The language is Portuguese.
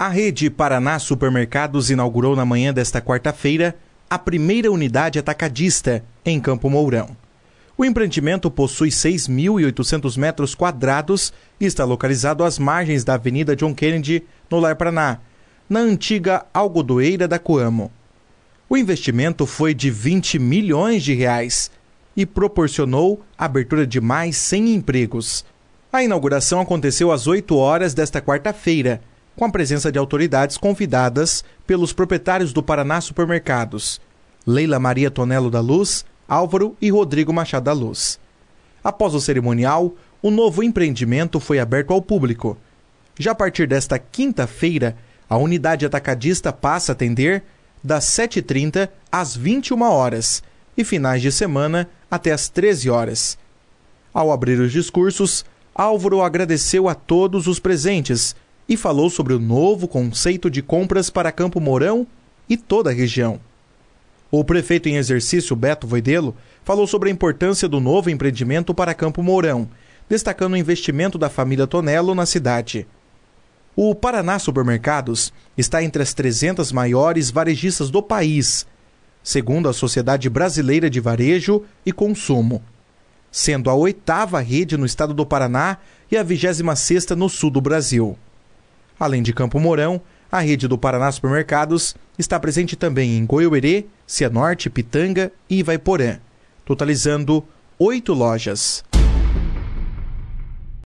A rede Paraná Supermercados inaugurou na manhã desta quarta-feira a primeira unidade atacadista em Campo Mourão. O empreendimento possui 6.800 metros quadrados e está localizado às margens da Avenida John Kennedy, no Lar Paraná, na antiga algodoeira da Coamo. O investimento foi de 20 milhões de reais e proporcionou a abertura de mais 100 empregos. A inauguração aconteceu às 8 horas desta quarta-feira com a presença de autoridades convidadas pelos proprietários do Paraná Supermercados, Leila Maria Tonelo da Luz, Álvaro e Rodrigo Machado da Luz. Após o cerimonial, o novo empreendimento foi aberto ao público. Já a partir desta quinta-feira, a unidade atacadista passa a atender das 7h30 às 21 horas e finais de semana até às 13 horas. Ao abrir os discursos, Álvaro agradeceu a todos os presentes e falou sobre o novo conceito de compras para Campo Mourão e toda a região. O prefeito em exercício Beto Voidelo falou sobre a importância do novo empreendimento para Campo Mourão, destacando o investimento da família Tonello na cidade. O Paraná Supermercados está entre as 300 maiores varejistas do país, segundo a Sociedade Brasileira de Varejo e Consumo, sendo a oitava rede no estado do Paraná e a 26ª no sul do Brasil. Além de Campo Mourão, a rede do Paraná Supermercados está presente também em Goiuerê, Cianorte, Pitanga e Ivaiporã, totalizando oito lojas.